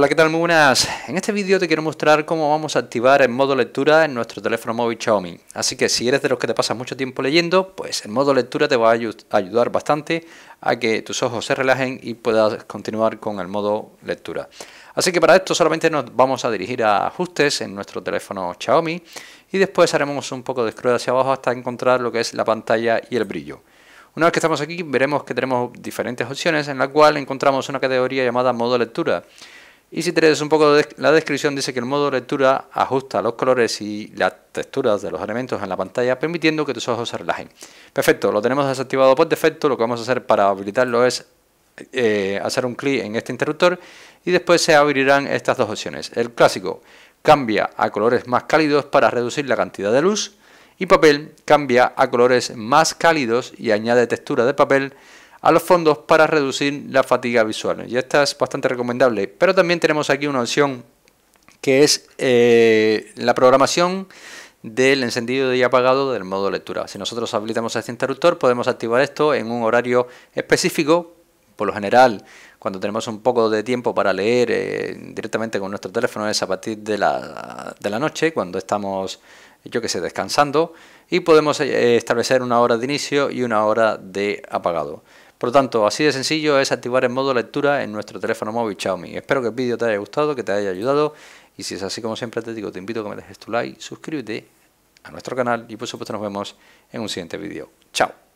Hola, ¿qué tal? Muy buenas. En este vídeo te quiero mostrar cómo vamos a activar el modo lectura en nuestro teléfono móvil Xiaomi. Así que si eres de los que te pasas mucho tiempo leyendo, pues el modo lectura te va a ayudar bastante a que tus ojos se relajen y puedas continuar con el modo lectura. Así que para esto solamente nos vamos a dirigir a ajustes en nuestro teléfono Xiaomi y después haremos un poco de scroll hacia abajo hasta encontrar lo que es la pantalla y el brillo. Una vez que estamos aquí veremos que tenemos diferentes opciones en la cual encontramos una categoría llamada modo lectura y si lees un poco la descripción, dice que el modo lectura ajusta los colores y las texturas de los elementos en la pantalla, permitiendo que tus ojos se relajen. Perfecto, lo tenemos desactivado por defecto. Lo que vamos a hacer para habilitarlo es eh, hacer un clic en este interruptor y después se abrirán estas dos opciones. El clásico cambia a colores más cálidos para reducir la cantidad de luz y papel cambia a colores más cálidos y añade textura de papel a los fondos para reducir la fatiga visual. Y esta es bastante recomendable. Pero también tenemos aquí una opción que es eh, la programación del encendido y apagado del modo lectura. Si nosotros habilitamos este interruptor, podemos activar esto en un horario específico. Por lo general, cuando tenemos un poco de tiempo para leer eh, directamente con nuestro teléfono, es a partir de la, noche, cuando estamos, yo que sé, descansando, y podemos eh, establecer una hora de inicio y una hora de apagado. Por lo tanto, así de sencillo es activar el modo lectura en nuestro teléfono móvil Xiaomi. Espero que el vídeo te haya gustado, que te haya ayudado y si es así como siempre te digo, te invito a que me dejes tu like, suscríbete a nuestro canal y por supuesto nos vemos en un siguiente vídeo. Chao.